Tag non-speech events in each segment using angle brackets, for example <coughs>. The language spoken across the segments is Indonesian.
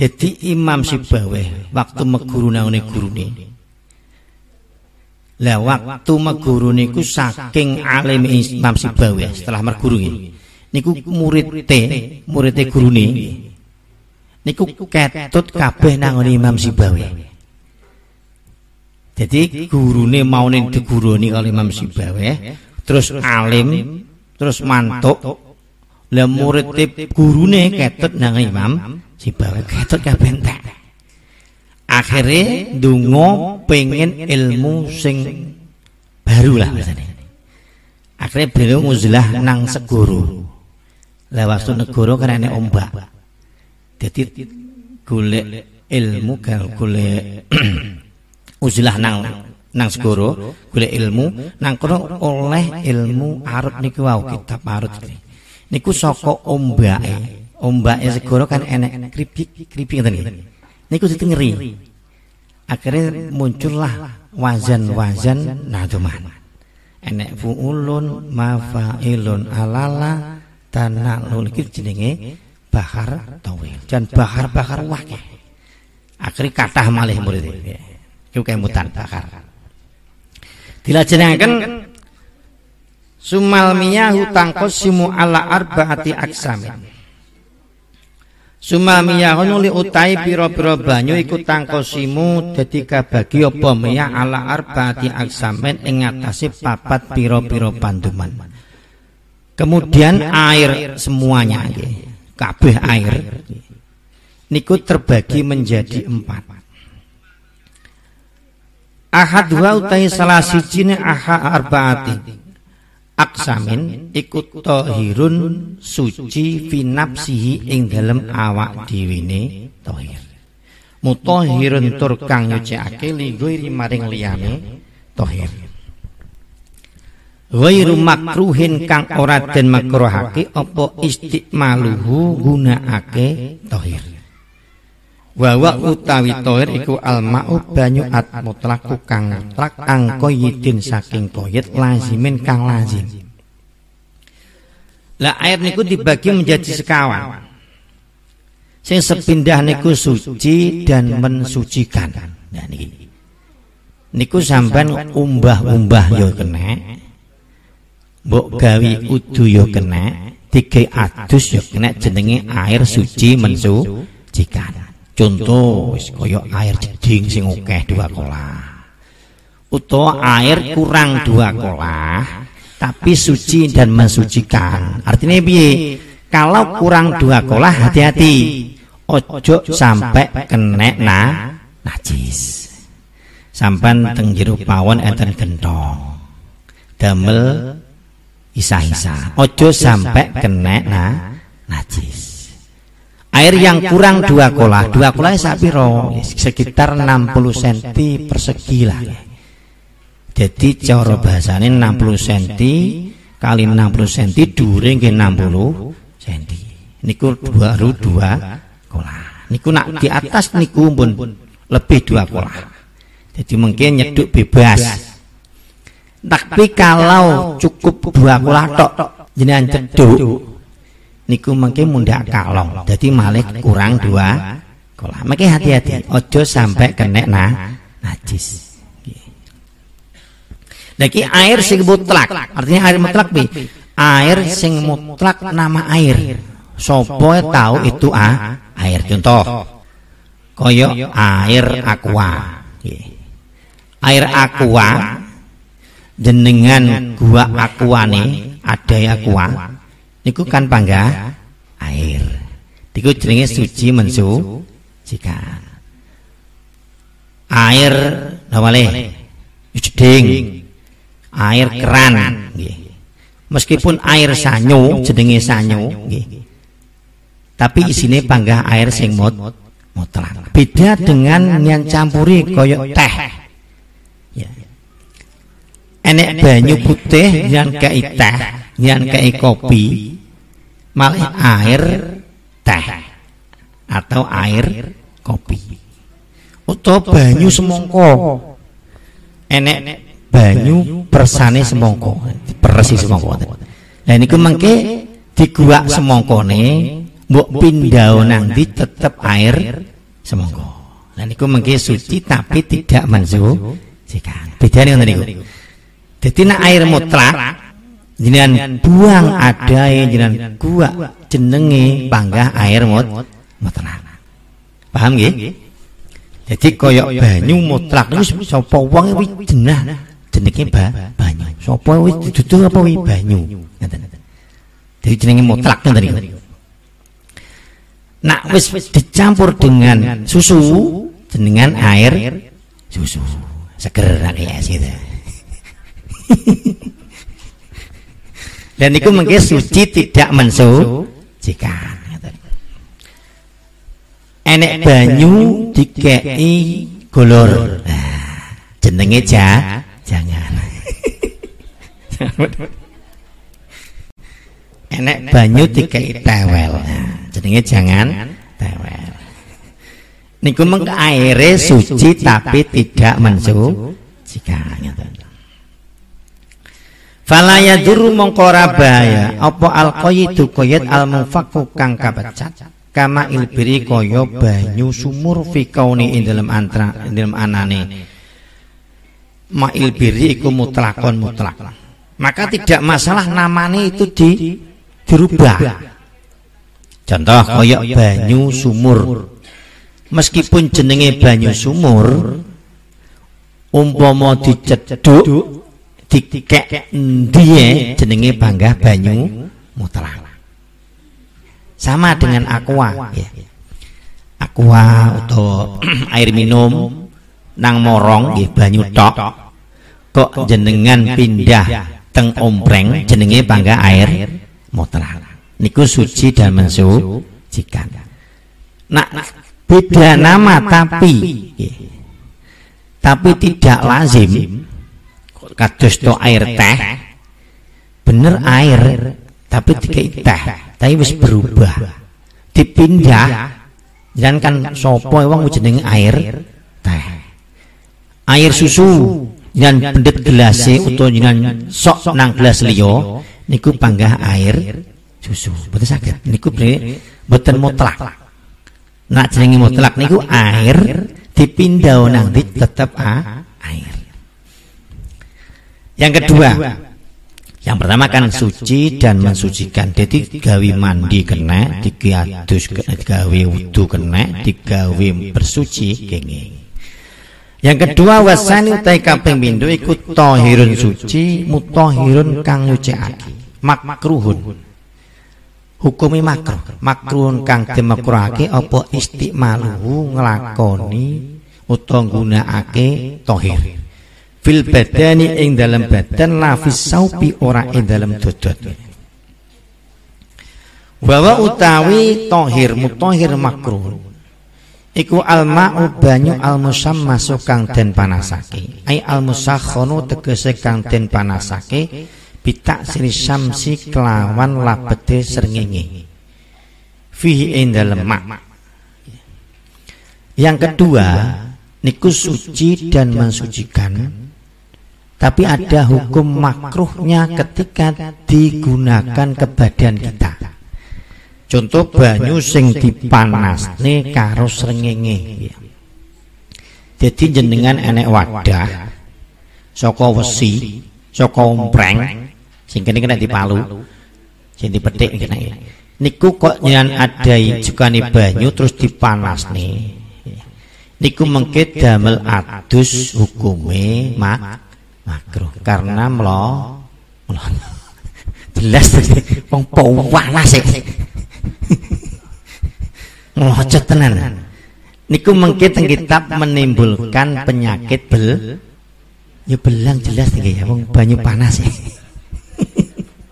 Jadi Imam bawah waktu meguru nangone gurune. Lah waktu meguru niku saking alim Imam bawah setelah merguru murid Niku muridte, guru nih, Niku ketut kabeh nangone Imam bawah Jadi guru mau guru nih kalau Imam bawah terus alim, terus mantuk. Lah murid nih ketut nang Imam Sibawa ketok kabeh ya, entek. akhirnya ndonga pengen ilmu sing baru lah biasane. Akhire beliau nguzlah nang segoro. Lawastu negoro karena ombak. Jadi golek ilmu karo golek <clears throat> uzlah nang nang segoro golek ilmu nang kono oleh ilmu arut niku wau kitab arep niku saka ombake ombaknya segoro kan enek kripik kan kripik ngeten niki niku nah, dadi ngeri akhirnya muncullah wazan-wazan naduman enek fuulun mafailun alala tanalul iki jenenge bahar tawil dan bahar-bahar wakeh akhirnya katah malih murid itu kayak mutan bahar. dilajengkan jenengan sumalmiyah tangkos simu ala arbaati aksamin Suma miyahun utai piro-piro banyu iku tangkosimu dadi kabagi apa miyah ala arbaati aksamen ing papat piro-piro panduman. Kemudian air semuanya kabeh air niku terbagi menjadi empat. Ahad wa utai salah sijine aha arbaati aksamin ikut tahirun suci finapsihi ing dalem awak diwini tahir. mutohirun turkang nyuci ake ligwiri maring liyane tahir. wairu makruhin kang ora den makruhake opo istiq maluhu guna ake tohir Wawa utawi tohir iku alma'u banyu at mutlaku kang mutlak angkoyidin saking koyit lazimin kang lazim. Lah air niku dibagi menjadi sekawan. Sing sepindah niku suci dan mensucikan. Nah Niku samben umbah-umbah yo kena. Mbok gawi udu yo kena, tiga adus yo kena jenenge air suci mensucikan. Contoh wis kaya air jeding sing akeh dua kolah. Utawa air kurang dua kolah tapi suci dan mensucikan. Artinya piye? Kalau kurang dua kolah hati-hati. Ojo sampai kena na najis. Sampan teng jero pawon enten gentong. Damel isah-isah, Ojo sampai kena na najis air yang kurang dua kolah dua kolah sapi roh sekitar 60 cm persegi lah jadi cara bahasanya 60 cm kali 60 cm dhuwure ke 60 cm niku ru dua kolah niku nak di atas niku pun lebih dua kolah jadi mungkin nyeduk bebas tapi kalau cukup dua kolah tok jenengan ceduk niku mungkin muda kalong jadi malih kurang dua kolah mungkin hati-hati ojo sampai kena nah najis Lagi air sing mutlak, artinya air mutlak bi. Air sing mutlak nama air. Sopo e tahu itu a air contoh. Koyo air aqua. Air aqua jenengan gua aqua nih ada ya aqua niku kan pangga air. Niku jenenge suci mensu jika air nawale jeding air keran Meskipun air sanyu, jenenge sanyu, nggih. Tapi isine pangga air sing mut mutlak. Beda dengan yang campuri koyo teh. Ya. Enek banyu putih yang kei teh, yang kei kopi, malih air teh atau air kopi oh, utawa banyu semongko, enek banyu persane semongko, persis semongko. Nah niku mengke diguak semongko mbok buk nang nanti tetep air semongko. Lah ini mengke suci tapi tidak manzuh. Beda Bedane ngoten niku. Dadi nek air mutlak jenengan buang ada ya jenengan gua jenenge panggah air mut mutlak paham gak jadi koyok banyu mutlak terus sapa wong itu jenah jenenge ba banyu sapa itu dituduh apa wi banyu jadi jenenge mutlak kan tadi nak wis dicampur dengan susu jenengan air susu seger kayak ya, sih. <laughs> Dan itu mengke suci tidak mensu jika Enek banyu dikei golor. Nah, jenenge ja, jangan. <laughs> Enek banyu dikei tewel. Nah, jenenge jangan tewel. Niku mengke aire suci tapi tidak mensu mensucikan. Falaya duru mongkora bahaya Apa alqayidu koyet almufaku kang kabecat Kama ilbiri koyo banyu sumur fikauni ing dalam antra ing dalam anane Ma ilbiri iku mutlakon mutlak Maka tidak masalah namanya itu di dirubah Contoh koyok banyu sumur Meskipun jenenge banyu sumur Umpama diceduk dikek dia jenenge bangga banyu mutlak sama dengan aqua ya. aqua atau iya. <coughs> air minum nang morong nggih banyu tok kok jenengan pindah teng ompreng jenenge bangga air mutlak niku suci dan mensu jika. nak beda nama iya. tapi tapi tidak lazim kados to air teh bener air tapi tidak teh tapi wis berubah dipindah jangan kan sopo wong jeneng air teh air susu jangan pendet gelas itu jangan sok nang gelas liyo niku panggah air susu betul sakit niku beten mutlak nak jenenge mutlak niku air dipindah nang a ah, ah. air yang kedua, yang pertama kan suci dan mensucikan. Jadi gawi mandi kena, tiga adus wudhu kena, digawe bersuci kengi Yang kedua wasani utai kaping bindu ikut tohirun suci, mutohirun kang aki Makruhun. Hukumi makruh. Makruhun kang dimakruhake apa istimaluhu ngelakoni guna ake tohirun fil badani ing dalam badan lafis saupi ora ing dalam dodot bahwa utawi tohir mutohir makruh iku alma'u banyu masuk kang den panasake ai almusakhonu tegese kang den panasake pitak siri samsi kelawan labete serngenge fihi ing dalem mak yang kedua niku suci dan mensucikan tapi ada hukum makruhnya ketika digunakan ke badan kita. Contoh banyu sing dipanas nih karus srengenge. Jadi jenengan enek wadah saka wesi, saka ompreng sing kene kena dipalu, sing dipetik kena. Niku kok nyen adai nih banyu terus dipanas nih. Niku mengke damel adus hukume mak makro karena melo melo, <laughs> jelas tadi wong panas sih <laughs> melo tenan niku mengkita teng kitab menimbulkan penyakit bel ya belang jelas nggih ya wong banyu panas ya. sih,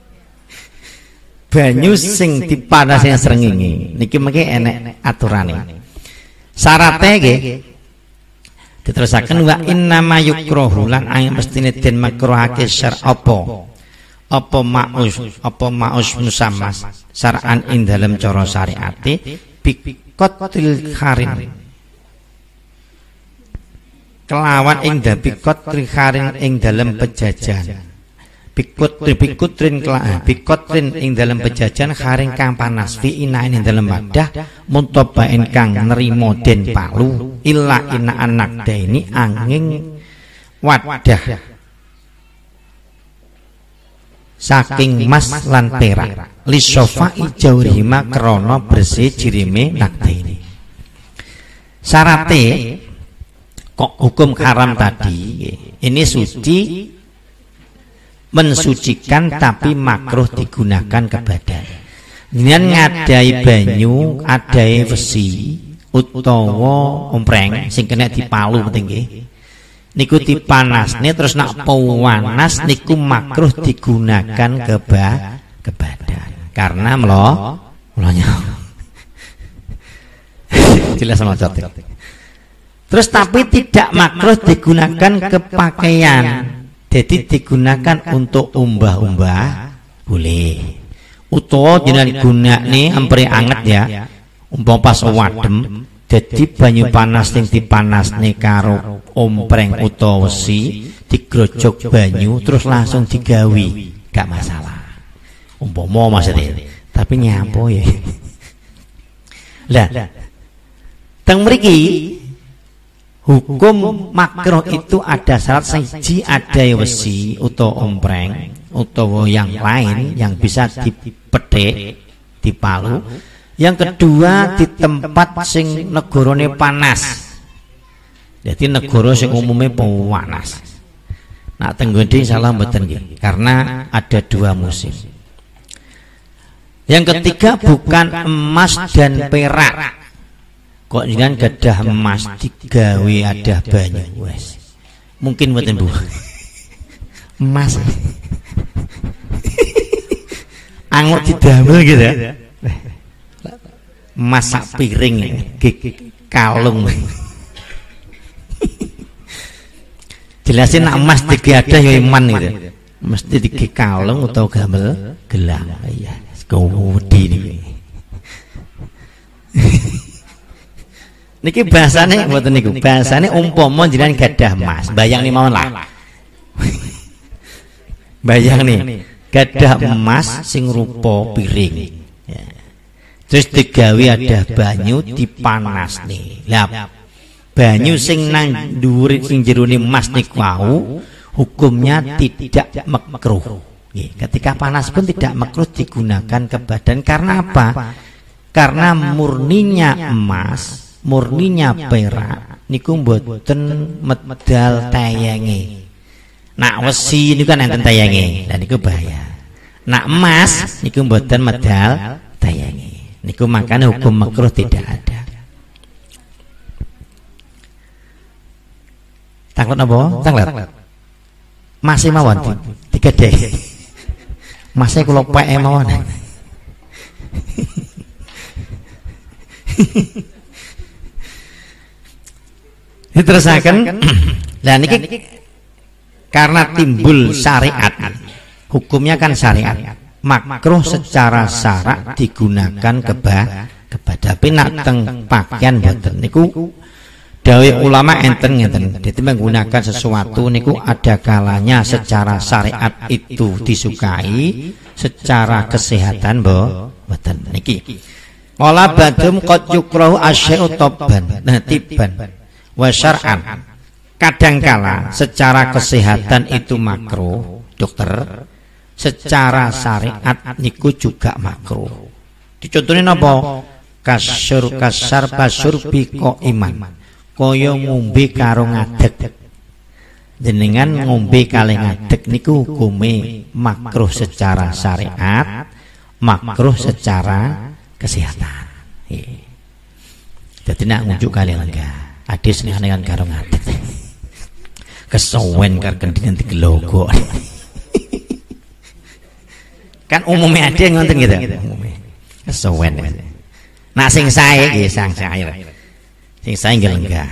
<laughs> banyu sing dipanasnya yang serengenge niki mengke enek aturane syaratnya nggih Diterusaken wa inna ma yukrahu lan ayat mestine den makruhake syar apa? Apa maus apa maus musamas, syar'an ing dalem cara syariate biqatil kharin kelawan ing dabi qatri kharin ing dalem pejajan bikut bikutrin kelaa trin ing dalam pejajan haring kang panas fi inain ing dalam wadah muntoba kang nerimo den palu illa ina anak ini angin wadah saking mas lan perak lisofa ijaurihima krono bersih jirime nakte ini sarate kok hukum haram tadi ini suci mensucikan tapi makruh digunakan ke badan. Jangan ngadai banyu, adai besi, utowo, ompreng sing kena dipalu penting nggih. Niku nih terus nak pewanas, niku makruh digunakan ke badan. Karena melo melonya. Jelas sama melocot. Terus tapi tidak makruh digunakan ke pakaian jadi digunakan untuk umbah-umbah boleh. Utawa jenengan gunakne ampre ya. anget ya. Umpama pas wadem jadi banyu panas sing dipanasne karo ompreng utawa wesi digrojok banyu terus langsung digawi gak masalah umpama maksudnya tapi nyampo ya <laughs> lah teng mriki hukum makro itu ada syarat seji ada ya wesi atau ombreng atau yang lain yang bisa dipetik dipalu yang kedua di tempat sing negorone panas jadi negoro sing umumnya panas nak tenggede salah mboten karena ada dua musim yang ketiga bukan emas dan perak kok dengan gadah emas digawe ada banyu wes mungkin mboten Bu <laughs> emas di <laughs> didamel gitu ya, gitu ya. masak piring gig kalung <laughs> jelasin nak emas tiga ada ya iman gitu, ya? gitu mesti tiga kalung atau gamel gelang iya kau di nih niki bahasane mboten niku bahasane umpama jenengan gadah emas bayang nih mawon lah bayang nih gadah emas sing rupa piring ya. terus digawe ada banyu dipanas nih lah banyu sing nang dhuwur sing jeruni emas niku wau hukumnya tidak makruh ketika panas pun tidak makruh digunakan ke badan karena apa karena murninya emas murninya perak niku mboten medal tayange. Nak wesi niku kan enten kan tayange. dan niku bahaya. Nak emas niku mboten medal tayange. Niku makane hukum makruh tidak ada. Tanglet apa? Tanglet. Masih mawon tiga d <laughs> Masih kula peke mawon. <laughs> diterusakan lah niki karena timbul syariat hukumnya kan, kan syariat makro secara syarat digunakan keba kepada pinak teng pakaian boten niku dawai ulama enten ngeten jadi menggunakan sesuatu niku ada kalanya secara syariat itu disukai secara kesehatan bo boten niki Mola badum kot yukrohu asyik utoban Nah tiban wasyar'an Kadangkala secara kesehatan itu makro, dokter. Secara syariat niku juga makro. Dicontohnya nopo Kasur kasar basur biko iman. Koyo ngombe karo ngadek Jenengan ngombe kali ngadek niku hukume makro secara syariat, makro secara kesehatan. Iya. Jadi nak ngunjuk kali enggak. Adis nih anehan karo Kesowen kar gendingan kendingan digelogo. kan umumnya ada yang ngonten gitu. Kesowen Kesuwen. Nah sing saya ya sang saya Sing saya enggak enggak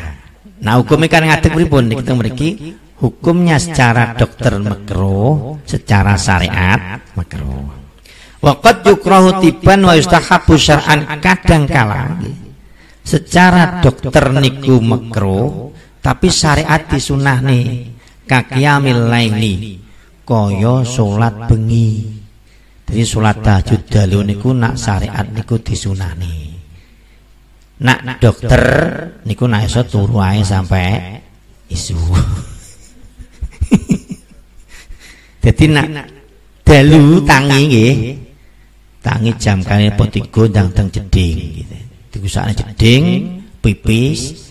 Nah hukumnya kan ngatit pripun kita meriki hukumnya secara dokter makro, secara syariat makro. Waqad yukrahu tiban wa yustahabu syar'an kadang kala secara dokter niku makro tapi syariat nih kakiyamil laili koyo sholat bengi jadi sholat tahajud dalu niku nak syariat niku nih nak dokter niku nak iso turu ae sampai isu <laughs> jadi nak dalu tangi nggih tangi jam kali potigo tiga jeding gitu, gitu digusakne jeding, pipis,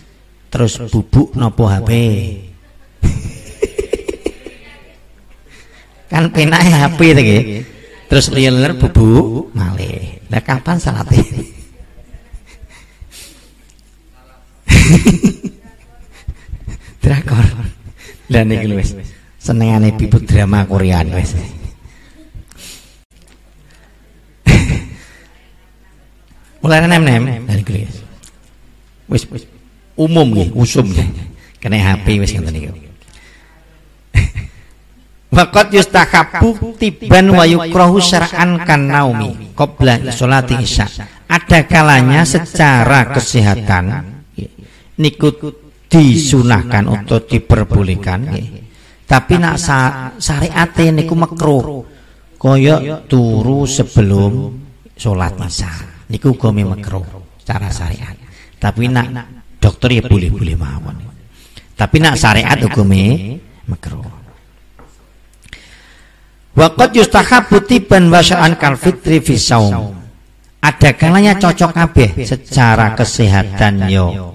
terus bubuk nopo HP. <laughs> kan pena ya HP Terus liyeler bubuk malih. Lah kapan ini <laughs> Drakor. Lah niki wis senengane bibut drama Korean wis. Oleh nem-nem dari kiri. Wis umum nggih, usum nggih. Kena HP wis yang tadi. <laughs> Makot yustahabu tiban wayu krohu syar'an kan naumi qabla isya. Ada kalanya secara kesehatan nikut disunahkan untuk diperbolehkan Tapi nak syariat ini niku koyok turu sebelum sholat isya niku gome mekro cara syariat. Tapi nak dokter ya, ya boleh-boleh mawon. Tapi nak syariat mekro makruh. Waqat yustahabu tiban wasya'an kal fitri fi Ada kalanya cocok kabeh secara kesehatan yo.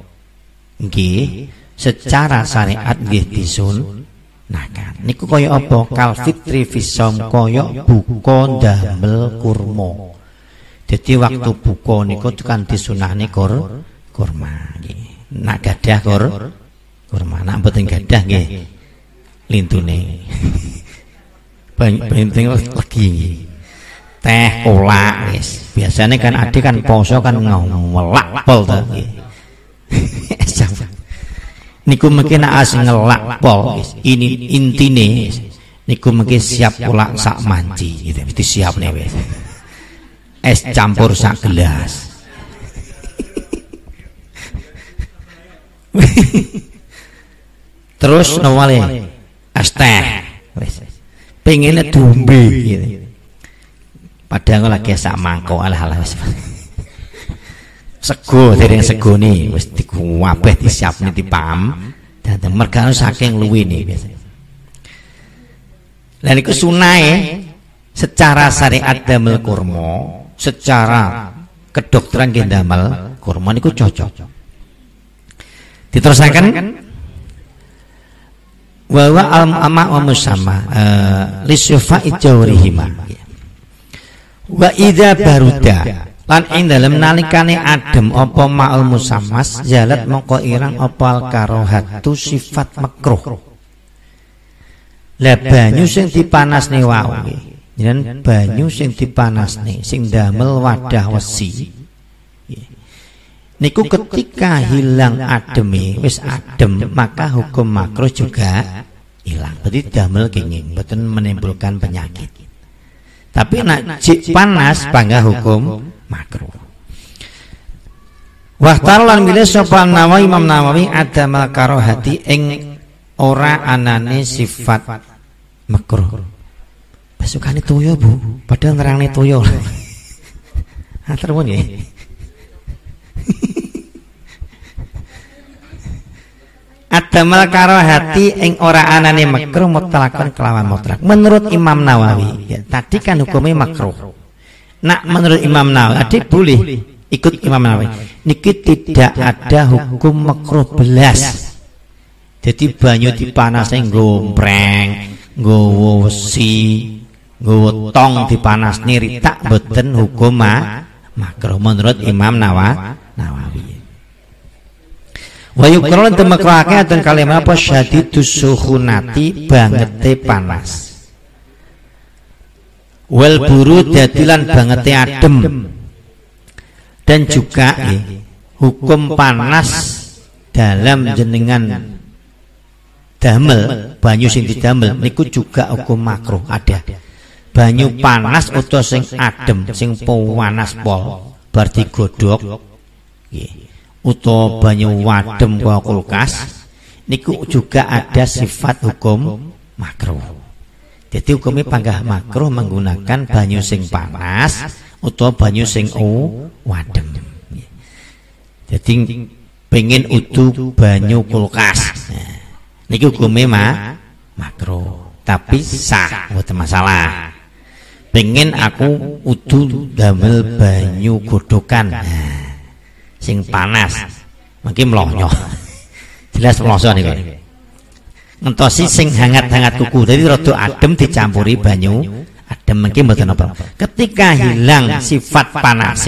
Nggih, secara syariat nggih disun. Nah kan, niku kaya apa? Kal fitri fi kaya buka damel kurma. Jadi waktu buka niku kan disunah kor kurma nggih. Nak gadah kor kurma, nak mboten gadah nggih lintune. Penting <laughs> lagi Teh kolak wis. Biasanya kan adik kan poso kan ngelak pol to <laughs> Niku mungkin nak asing ngelak pol Ini intine niku mungkin siap kolak sak manci gitu. Itu siap nih wis. <laughs> es campur sak gelas terus nomale es teh wis pengine padahal gitu. gitu padahal lagi sak mangkok alah alah yang sego dereng di wis dikuwabeh di dipam dan mergane saking luwi nih biasanya lan iku secara syariat damel kurma secara kedokteran gendamal kurma niku cocok. diteruskan wawa alam al ama wa musama eh, li syufa'i Wa idza baruda lan ing dalem nalikane adem apa ma'ul musamas jalat mongko irang apa al karohatu sifat makruh. Lah banyu sing dipanasne wau dan banyu sing nih, sing damel wadah wesi. Niku ketika hilang ademe, wis adem, maka hukum makro juga hilang. Berarti damel kenging, betul menimbulkan penyakit. Tapi nak cik panas bangga hukum makro. Wah tarlan milih sopan Nawawi Imam Nawawi ada mal karohati eng ora anane sifat makruh itu toyo, ya, Bu. Padahal nerangne toyo. Hatur nuwun ya, <laughs> nah, ya. <laughs> Adamel karo hati ing ora anane makruh mutlakon kelawan mutlak. Menurut Imam Nawawi, ya, ya, tadi kan, kan hukumnya makruh. Nak menurut Imam Nawawi, tadi boleh ikut Imam Nawawi. Niki tidak ada hukum makruh belas. Jadi banyu dipanas gompreng, gowo wesi, ngutong di panas ritak beten hukum ma makro menurut Imam Nawa Nawawi wa yukron temekroake dan kalimat apa syadi tusuhu nati banget panas wal buru dadilan banget adem dan juga ya, hukum panas dalam jenengan damel banyu sing damel, niku juga hukum makro ada banyu panas utawa sing adem sing panas pol berarti godok, nggih utawa banyu wadem kaya kulkas niku juga ada sifat hukum makro. jadi hukumnya panggah makro menggunakan banyu sing panas atau banyu sing u wadem jadi pengen utuh banyu kulkas nah, niku hukumnya mah makro, tapi sah buat masalah pengen aku udu damel banyu godokan nah, sing panas mungkin melonyo <laughs> jelas melonyo nih kok ngentosi sing hangat-hangat kuku jadi rotu adem dicampuri banyu adem mungkin betul apa ketika hilang sifat panas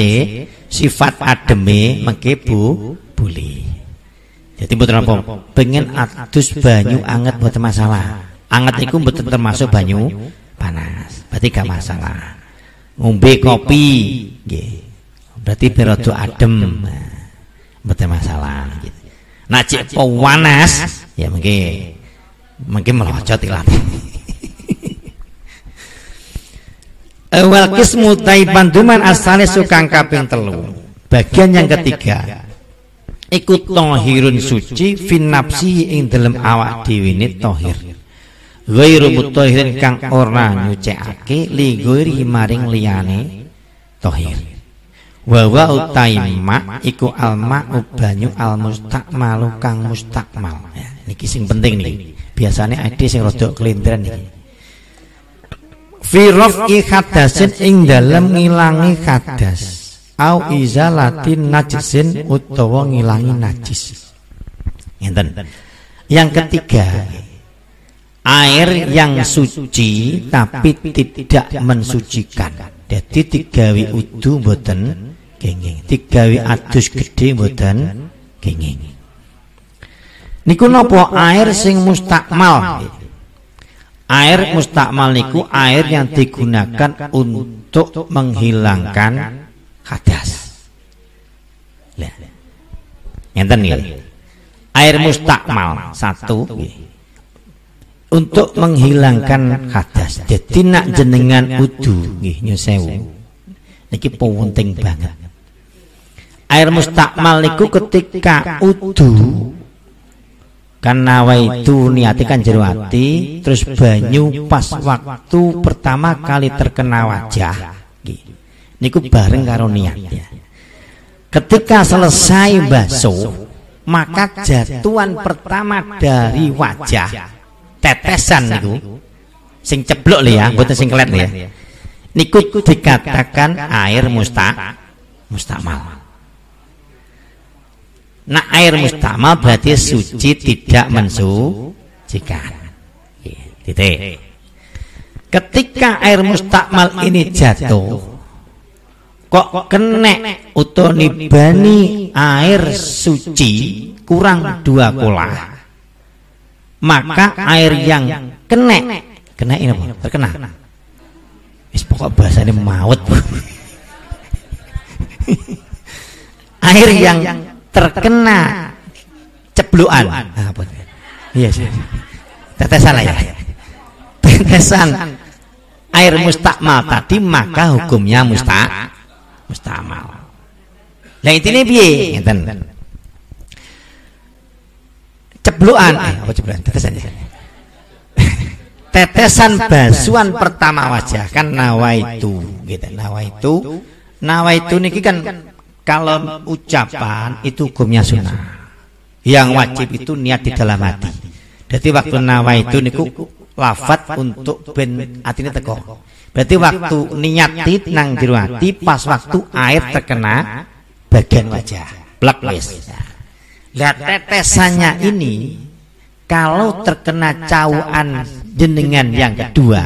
sifat ademe mungkin bu buli jadi betul apa pengen adus banyu anget buat masalah anget itu betul termasuk banyu panas berarti gak masalah ngombe kopi nggih berarti berodo adem nah, mboten masalah gitu pewanas ya mungkin mungkin melocot ilat <laughs> eh, wal kismu taiban duman suka sukang kaping telu bagian yang ketiga ikut tohirun suci finapsi ing dalam awak dewi ini tohir ghairu mutahhirin kang ora nyucikake li ghairi maring liyane tahir wa wa utaima iku alma banyu al mustakmalu kang mustakmal ya, niki sing penting niki biasane ade sing rada kelindren niki fi raf'i hadasin ing dalem ngilangi hadas au izalatin najisin utawa ngilangi najis ngenten yang ketiga, yang ketiga air yang suci tapi tidak mensucikan jadi wi udu mboten kenging wi adus gede mboten kenging niku napa air sing mustakmal air mustakmal niku air yang digunakan untuk menghilangkan hadas lah ngenten nggih air mustakmal satu untuk menghilangkan hadas. Jadi nak jenengan udu nggih nyusewu Niki penting banget. Air mustakmal niku ketika udu karena itu niati kan jeruati, terus banyu pas waktu pertama kali terkena wajah niku bareng karo niatnya ketika selesai basuh maka jatuhan pertama dari wajah tetesan niku sing ceblok lho ya, iya, mboten sing kelet ya. ya. Niku dikatakan air musta mustamal. Nah air mustamal berarti suci tidak mensu jika. Iya, titik. Ketika air mustakmal ini jatuh, kok kena bani air suci kurang dua kolah maka air yang kena kena ini apa? terkena wis pokok bahasane maut <laughs> air yang terkena cebluan nah, apa iya sih iya. tetesan lah ya tetesan air mustakmal tadi maka hukumnya musta mustamal lah intinya piye ngeten Cebluan. apa cebluan? Ya. <laughs> Tetesan. Tetesan basuhan pertama wajah kan nawaitu gitu. Nawaitu. Nawaitu niki kan kalau ucapan itu hukumnya sunnah. Yang wajib itu niat di dalam hati. Jadi waktu nawaitu niku lafat untuk ben atine teko. Berarti waktu niati nang jero pas waktu air terkena bagian wajah. Plek wis. Lah tetesannya ini kalau terkena cawan jenengan yang kedua,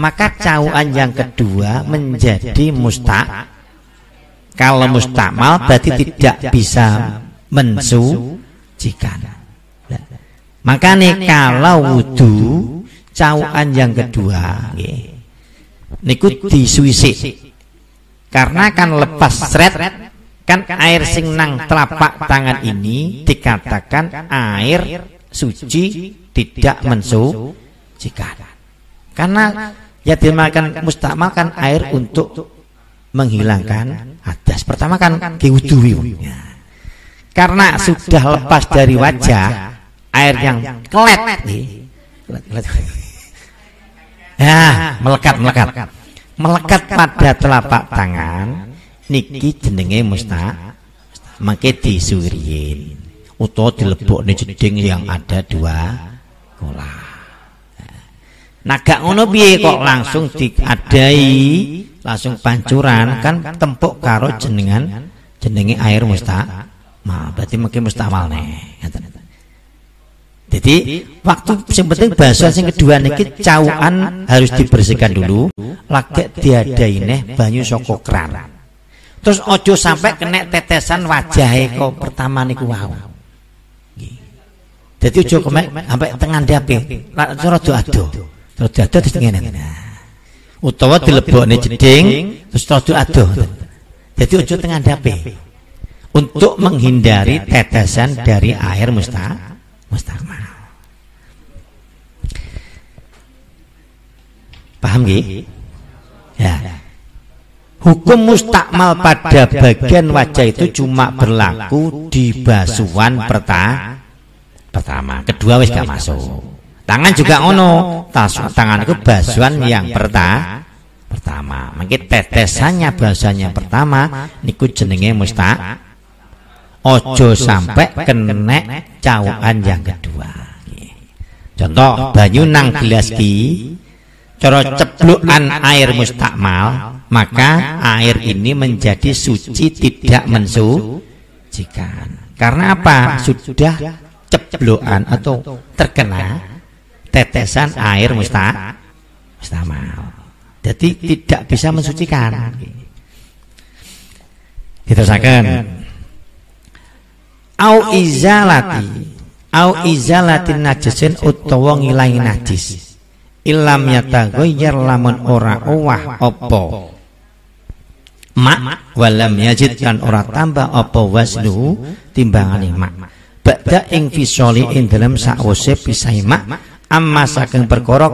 maka cawan yang kedua menjadi mustak. Kalau mustakmal berarti tidak bisa mensucikan. nih kalau wudhu cawan yang kedua, niku disuisi karena kan, kan lepas seret Kan, kan air sing nang telapak tangan ini dikatakan air suci tidak mensu jika Karena ya dimakan mustamakan air untuk menghilangkan hadas. Pertama kan kiwuduwi. Kan Karena sudah lepas dari wajah air yang kelet Nah, <laughs> melekat, melekat. Melekat pada telapak tangan niki jenenge musta mangke disuriin utawa dilebokne jeding yang ada dua kolah naga ngono piye kok langsung diadai langsung pancuran kan tempuk karo jenengan jenenge air musta mah berarti mungkin mustamal nih jadi waktu yang penting bahasa yang kedua niki cawan harus dibersihkan dulu lagi diadai nih banyu soko keran Terus ojo sampai kena tetesan wajah eko pertama niku wow Jadi ojo kemek sampai tengah dape. Langsung rada ado. Rada ado terus ngene. Utawa dilebokne jeding terus rada ado. Jadi ojo tengah dape. Untuk menghindari tetesan dari air musta mustahma Paham nggih? Ya. ya. Hukum mustakmal pada bagian wajah itu cuma berlaku di basuhan perta pertama. Kedua wis gak masuk. Tangan juga ono. Tangan itu basuhan yang perta pertama. Mungkin tetesannya basuhannya pertama niku jenenge mustak. Ojo sampai kena cawan yang kedua. Contoh banyu nang gelas ki, coro ceplukan air mustakmal maka air ini menjadi suci tidak mensucikan. Karena apa? Sudah cebloan atau terkena tetesan air musta mustamal. Jadi tidak bisa mensucikan. Kita sakan Au izalati au izalatin najisin utawa ngilangi najis. Ilam yata goyer lamun ora owah opo mak walam yajidkan ora tambah apa waslu timbangan mak Ba'da ing fisoli ing dalam sakwose pisai mak amma saking perkorok,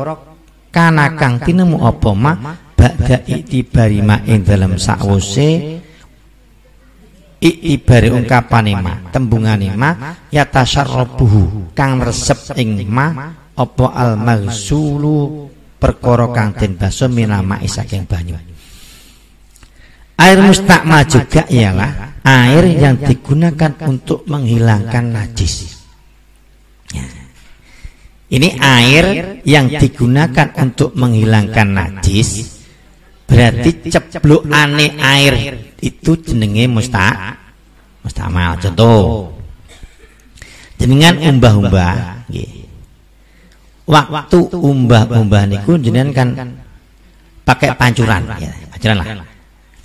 kana kang tinemu apa mak ba'da iktibari mak ing dalam sakwose iktibari ungkapan mak tembungan mak yatasarrabuhu kang resep ing mak apa al maghsulu perkara kang den basa minama saking banyu Air mustakma juga ialah air yang digunakan untuk menghilangkan najis. Ya. Ini air yang digunakan untuk menghilangkan najis berarti ceplok aneh air itu jenenge mustak mustamal contoh jenengan umbah-umbah waktu umbah-umbah niku jenengan kan pakai pancuran ya, pancuran lah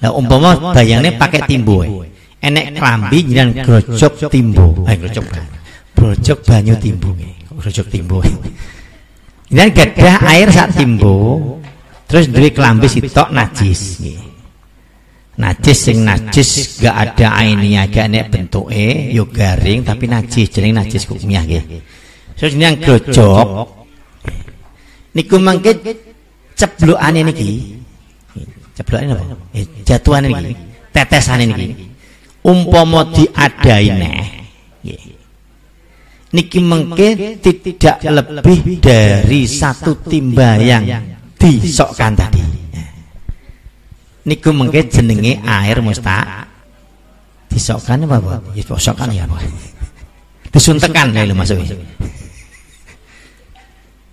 lah umpama bayangnya pakai timbo. Eh. Eh. Enek klambi jenengan grojok timbo. Eh grojok. Grojok banyu timbo. Grojok timbo. Eh. Jenengan gadah air sak timbo, terus duwe klambi sitok najis. Najis sing najis gak ada ainnya, gak nek e, yo garing tapi najis, jeneng najis kumiah nggih. Terus yang grojok niku mangke ane niki Eh, ini apa? Eh, jatuhan ini. Tetesan ini. Umpomo diadai neh. Niki mengke tidak lebih dari satu timba yang disokkan tadi. Niku mengke jenenge air musta. Disokkan apa, Bu? Ya disokkan ya, Bu. Disuntekan lu maksudnya.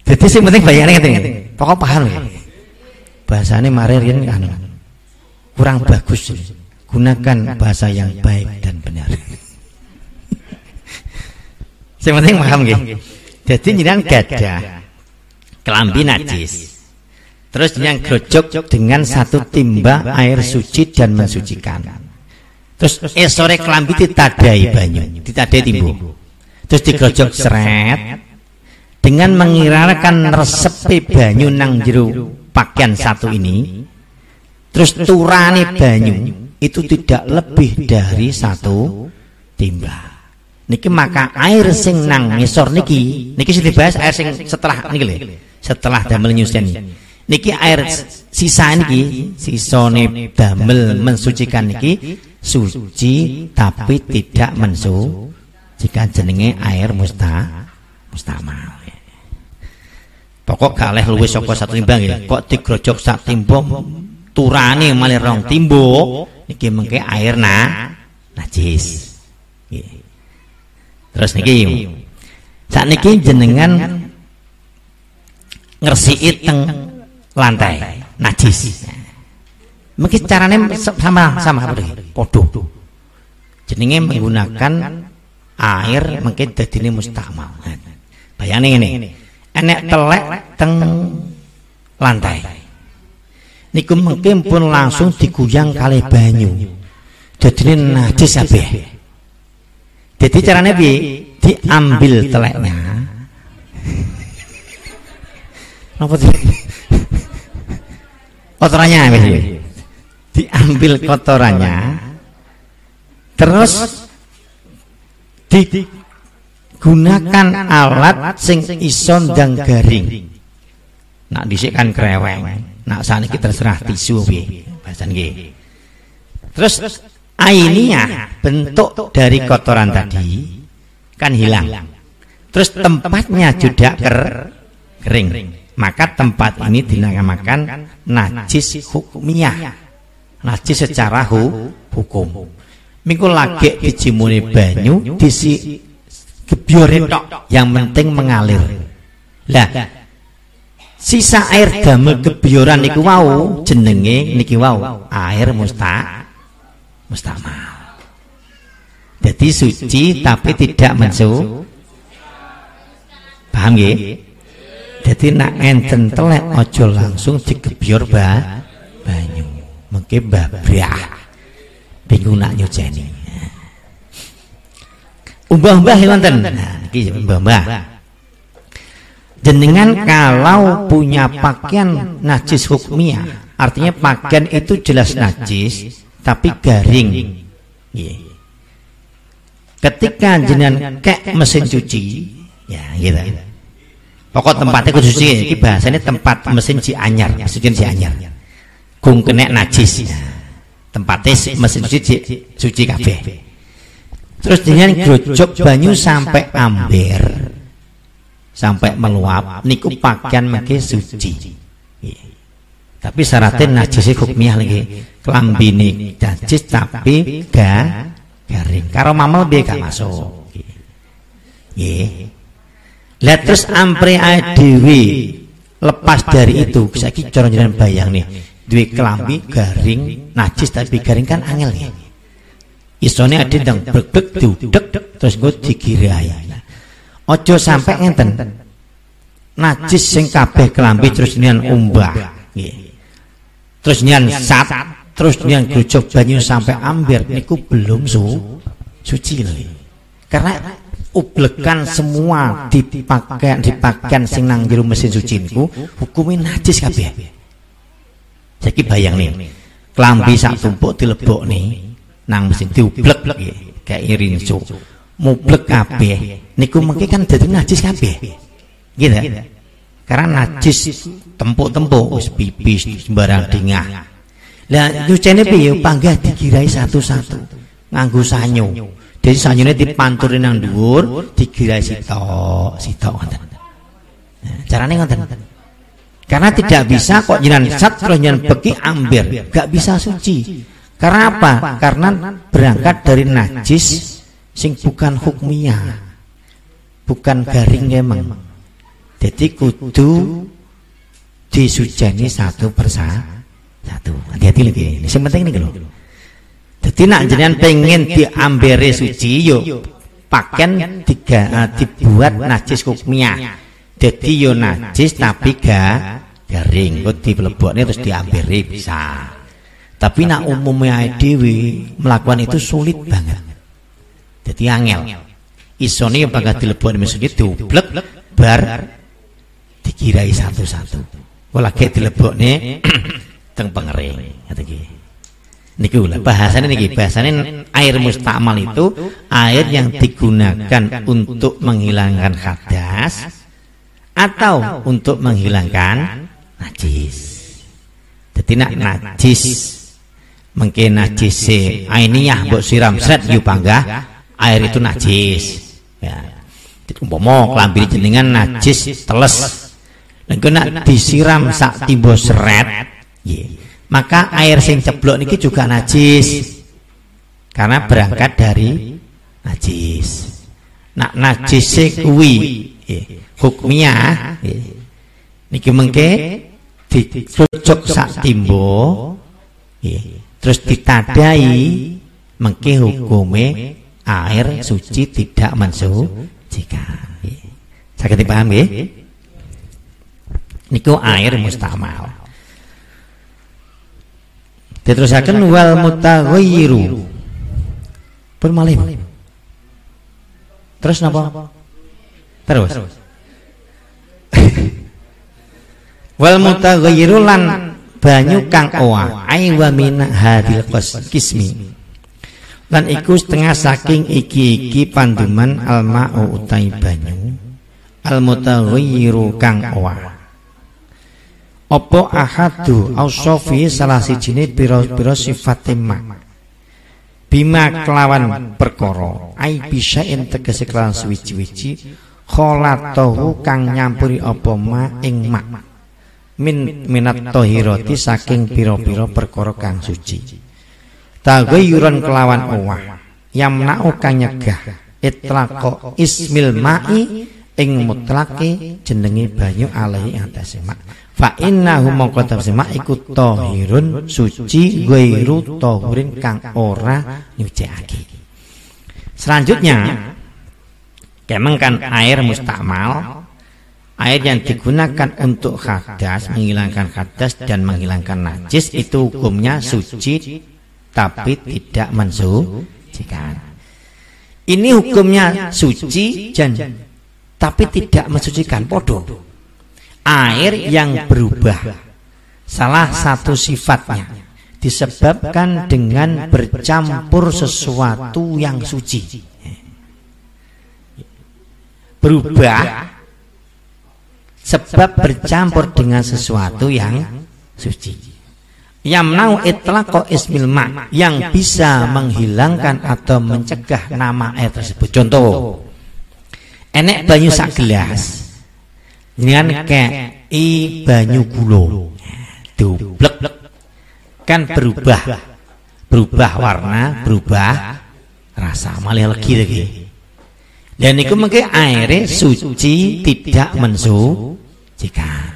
Jadi sih penting bayarnya ngene. Pokok paham. Ya bahasanya marir ini anu kurang bagus gunakan bahasa yang baik dan benar yang <laughs> penting paham gini. jadi jenengan gada kelambi najis terus yang gerojok dengan satu timba air suci dan mensucikan terus esore kelambi ditadai banyu ditadai timbu terus digrojok seret dengan mengirarkan resepi banyu nang jeruk pakaian satu ini terus turane banyu itu tidak lebih dari satu timba niki maka air sing nang ngisor niki niki sing dibahas air sing setelah niki lho setelah damel nyuseni niki air sisa niki sisone damel mensucikan niki suci tapi tidak mensu jika jenenge air musta mustamal pokok kalah luwih soko satu timbang ya kok digrojok sak timbo turani malih rong timbo niki mengke air na najis terus niki saat niki jenengan ngersi teng lantai najis mungkin caranya sama sama apa podo jenenge menggunakan air mungkin ini mustamal bayangin ini enek telek teng lantai niku mungkin pun langsung diguyang kali banyu jadi najis kabeh jadi caranya bi diambil teleknya <laughs> apa sih kotorannya diambil kotorannya terus di gunakan alat sing ison dan garing nak disikan kreweng nak sana kita terserah tisu bi bahasan g terus ainia bentuk dari kotoran tadi kan, kan hilang terus tempatnya juga ker kering maka tempat ini dinamakan najis hukumiyah najis secara hukum Minggu lagi dijimuni banyu disi Gebyuran yang penting mengalir lah sisa air damel gebyuran niku wau jenenge niki wau air musta mustamal jadi suci tapi tidak mensu paham ya jadi nak enten telek ojo langsung di gebyur ba banyu mengke babrah bingung nak nyuceni Umbah-umbah wonten. Nah, ya, umbah-umbah. Jenengan kalau punya pakaian najis hukmia, artinya pakaian itu jelas najis tapi garing. Iya. Ketika jenengan kek mesin cuci, ya gitu. Iya. Pokok tempatnya kudu cuci, iki bahasane tempat mesin cuci anyar, mesin cuci anyar. Gung kena najis. Nah, tempatnya mesin cuci cuci kabeh. Terus dengan grojok banyu sampai amber. Sampai meluap niku pakaian mengke suci. Iya. Tapi syaratnya najis hukmiah lagi kelambi najis tapi ga garing. Karo mamal biar gak masuk. Iya. Iya. ya Lihat terus ampre ae lepas dari itu saiki cara jenengan bayang nih duwe kelambi garing najis tapi garing kan angel nih ya? Isone adendang bregdeg diudeg terus nggo digirai. ojo sampai ngenten. Najis sing kabeh kelambi terus nian umbah. Terus nian sat, terus nian grujuk banyu sampai amber niku belum su suci lagi, Karena ublekan semua dipakai dipakai sing nang mesin suci niku hukumnya najis kabeh. jadi bayang nih, kelambi sak tumpuk dilebok nih, nang mesin diublek kayak rincu mublek ya? niku mungkin kan jadi najis ya? gitu karena najis tempuk-tempuk us pipis sembarang dingah lah nyucene piye panggah digirai satu-satu nganggu sanyo jadi sanyone dipanturin nang dur digirai si sitok ngoten caranya ngonten karena tidak bisa kok jinan sat terus jinan beki ambil gak bisa suci karena apa? Karena berangkat dari najis sing bukan hukmiyah. Bukan garing emang. Jadi kudu disujani satu persatu. Satu. Hati-hati lagi. Ini sing penting ini loh. Jadi nak jenengan pengen diambil suci yo paken tiga eh, dibuat najis hukmiyah. Jadi yo najis tapi ga garing. Kok dilebokne terus diambere bisa. Tapi nak umumnya dewi melakukan itu sulit banget. Jadi angel. isoni yang bakal dilebokne misalnya dublek bar dikirai satu-satu. Wala telepon dilebokne teng pengering Nanti. iki. Niku lah niki, bahasannya air mustamal itu air yang digunakan untuk menghilangkan hadas atau untuk menghilangkan najis. Jadi nak najis mungkin najis si ainiyah mbok siram seret yu bangga air itu najis ya umpama kelambi jenengan najis teles lan kena disiram sak timbo seret maka air sing ceblok niki juga najis karena berangkat dari najis nak najis si kuwi hukumnya niki mengke dicucuk sak timbo terus ditadai mengki hukume air suci tidak mensucikan. Sakit paham, ya? Niku air mustamal. diterusakan wal mutaghayyiru. Pun malih. Terus napa? Terus. <laughs> Wal mutaghayyiru lan banyu kang oa ai wa min hadil kismi lan iku setengah saking iki-iki panduman alma'u utai banyu al mutawiru kang oa opo ahadu sofi salah jini biro biro sifat mak bima kelawan perkoro ai bisa integrasi kelawan suwi wici kholatohu kang nyampuri opo ma ing mak min minat tohiroti saking piro-piro perkara kang suci yuran kelawan owah yamna'u kang nyegah itlako ismil ma'i ing mutlaki jenengi banyu alaihi atas semak. fa inna mongko tafsir mak ikut tohirun suci ghairu tahurin kang ora nyucikake selanjutnya kemengkan kan air mustakmal Air yang digunakan untuk hadas, menghilangkan hadas dan menghilangkan najis itu hukumnya suci tapi tidak mensucikan. Ini hukumnya suci dan tapi tidak mensucikan podo. Air yang berubah salah satu sifatnya disebabkan dengan bercampur sesuatu yang suci. Berubah sebab bercampur dengan sesuatu yang suci. Yamnau itlaqo ismil ma yang bisa menghilangkan atau mencegah nama air tersebut. Contoh, enek banyu sak gelas, dengan ke i banyu gulo, dublek kan, kan berubah, berubah warna, berubah rasa, malah lagi lagi. Dan itu mungkin air suci tidak mensucikan.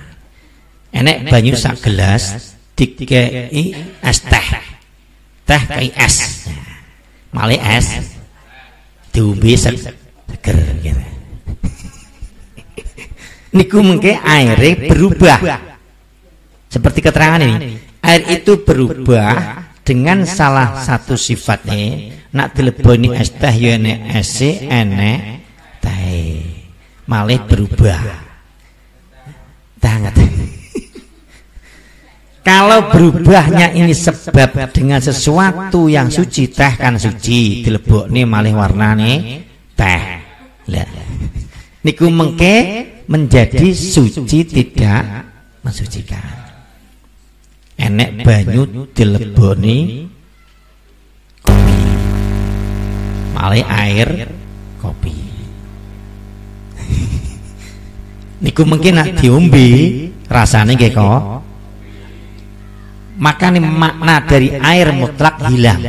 Enek banyu sak gelas dikei es teh. Teh kei es. Ya. Male es diombe seger <laughs> Niku mungkin berubah. Seperti keterangan ini, air itu berubah dengan salah satu sifatnya Nak teleponi es teh ya enek enek teh. Malih berubah. Tangat. <laughs> Kalau berubahnya ini sebab dengan sesuatu yang suci teh kan suci dilebokne malih nih teh. Lah. Niku mengke menjadi suci tidak mensucikan. Enek banyu dileboni malah air kopi <laughs> niku mungkin nak diumbi rasanya gak kok maka nih makna dari air mutlak hilang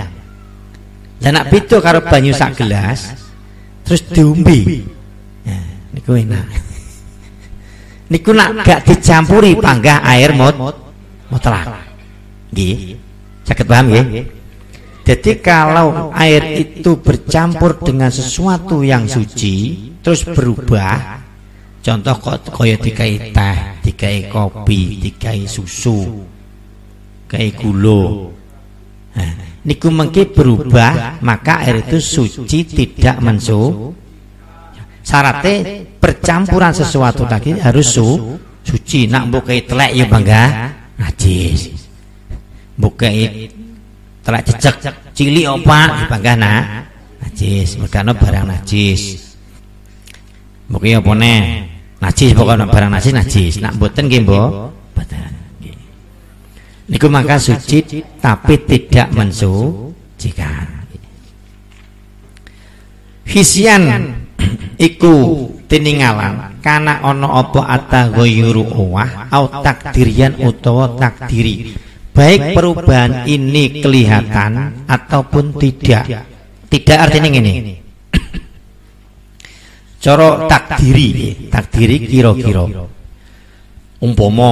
dan nak pitu karo banyu sak gelas terus diumbi. Ya, niku enak <laughs> niku nak gak dicampuri panggah air mut mutlak gih, sakit paham gih? Jadi kalau air itu bercampur dengan sesuatu yang suci terus berubah, contoh kok kaya dikai teh, dikai kopi, dikai susu, dikai gula. Nah, niku berubah maka air itu suci tidak mensu. Syaratnya percampuran sesuatu lagi harus su, suci. Nak bukai telek ya bangga ya? ya. najis. Bukai telak jejak cili opa bangga nak najis no barang najis mungkin apa ne najis pokoknya barang najis najis nak buatan gimbo buatan mboten niku maka suci tapi tidak mensucikan Hisian iku tiningalan ono opo atau goyuru wah au takdirian utawa takdiri baik perubahan ini kelihatan ataupun tidak. Tidak artinya ini. <coughs> Coro takdiri, takdiri kiro kiro Umpomo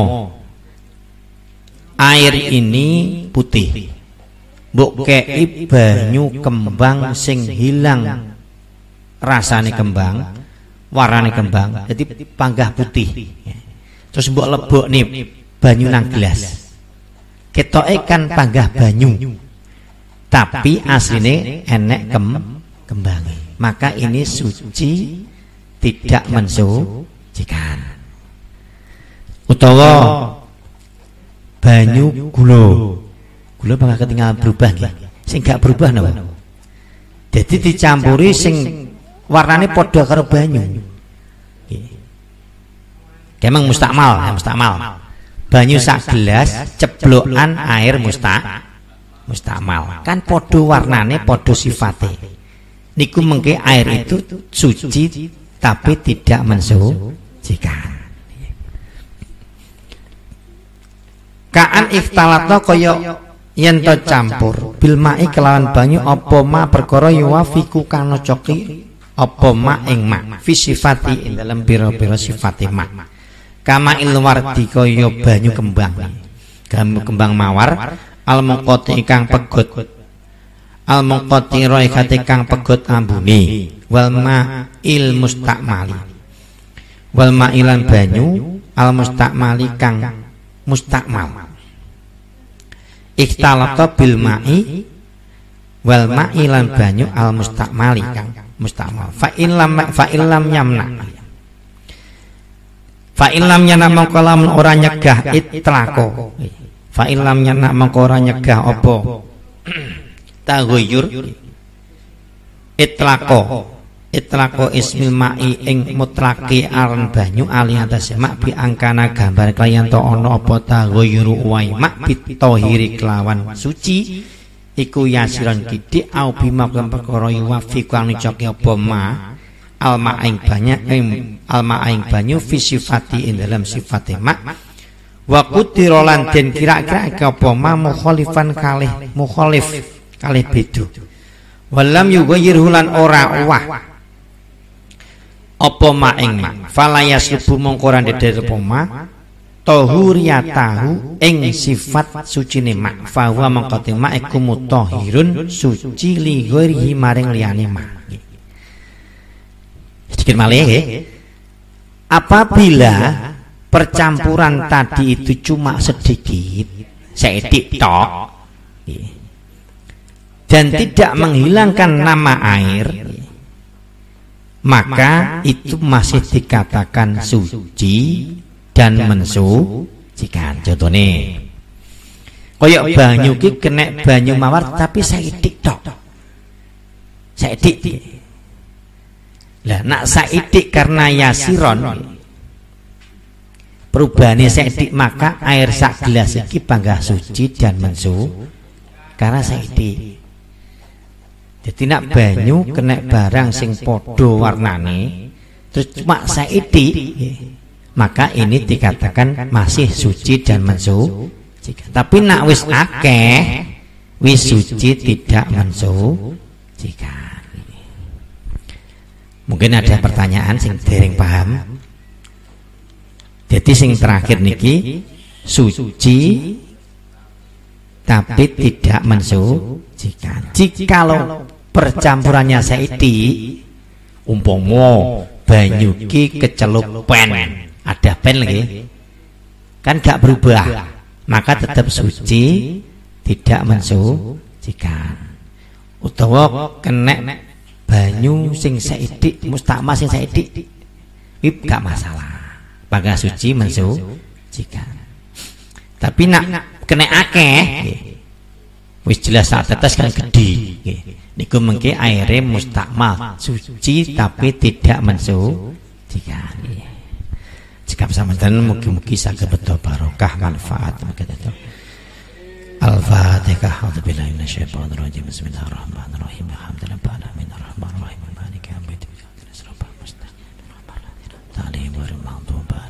air ini putih. Mbok kei banyu kembang sing hilang rasane kembang, warane kembang. Jadi panggah putih. Terus mbok lebok nih banyu nang gelas ketoke kan panggah banyu. Tapi asline enek kem kembali. Maka ini suci tidak mensucikan. Utawa banyu gula. Gula bakal ketinggalan berubah nggih. Sing gak berubah napa? Jadi dicampuri sing warnane padha karo banyu. Kemang mustakmal, mustakmal. Eh, banyu sak gelas ceblokan air musta mustamal kan, kan podo warnane podo sifate niku mengke air itu suci tapi tidak jika kaan iftalato koyo yen to campur bilmai kelawan banyu apa ma perkara yuwafiku kanocoki apa ma ing ma fi sifati ing dalam pira-pira sifate ma kama ilwardi kaya banyu kembang gamu kembang mawar al mungqati kang pegut, al mungqati kate kang pegut ambune wal il mustakmali wal ma ilan banyu al mustakmali kang mustakmal ikhtalata bil ma'i wal ma'i lan banyu al mustakmali kang mustakmal fa in lam fa in lam yamna Fa ilamnya nak mongko lamun ora nyegah itlako. Fa ilamnya nak mongko ora nyegah apa? Taghayyur itlako. Itlako ismil ma'i ing mutlaki aran banyu ali atas mak bi angkana gambar kalian to ana apa taghayyuru wai mak bitahiri kelawan suci iku yasiran kidik au bima perkara yuwafi kang nyocoke apa ma' alma aing banyak eh, alma aing banyu fi sifati ing dalam sifate mak wa qutira lan kira-kira apa ma mukhalifan kalih mukhalif kalih beda walam juga yirulan ora wah apa ma ing ma falayas subu mongkoran dedher apa ma tahu ing sifat sucine ma fawa mongko ma ikumu tohirun suci li maring liyane ma sedikit malih ya. apabila percampuran tadi itu cuma sedikit saya tok iya. dan tidak menghilangkan nama air maka itu masih dikatakan suci dan mensucikan contohnya koyok banyu ki kena banyu mawar tapi saya tok saya lah nak saidik karena yasiron perubahannya saidik maka air sak gelas iki panggah suci dan mensu karena saidik. Jadi nak banyu kena barang sing podo warnane terus cuma saidik iya. maka ini dikatakan masih suci dan mensu. Tapi nak wis akeh wis suci tidak mensu jika Mungkin ada pertanyaan sing dereng paham. Jadi sing terakhir niki suci tapi tidak mensucikan. Jikalau percampurannya seiti umpomo banyu kecelup pen ada pen lagi kan gak berubah maka tetap suci tidak mensucikan utawa kena banyu sing seidik mustama sing seidik ip gak masalah bagasuci suci mensu jika tapi nak kena akeh wis jelas saat tetes kan gede niku mengke airnya mustakmal suci tapi tidak mensu jika jika bersama dan mugi-mugi saged betul barokah manfaat begitu Al-Fatihah. Alhamdulillahirobbilalamin. Bismillahirrahmanirrahim. Alhamdulillah. 哪里我的忙多吧。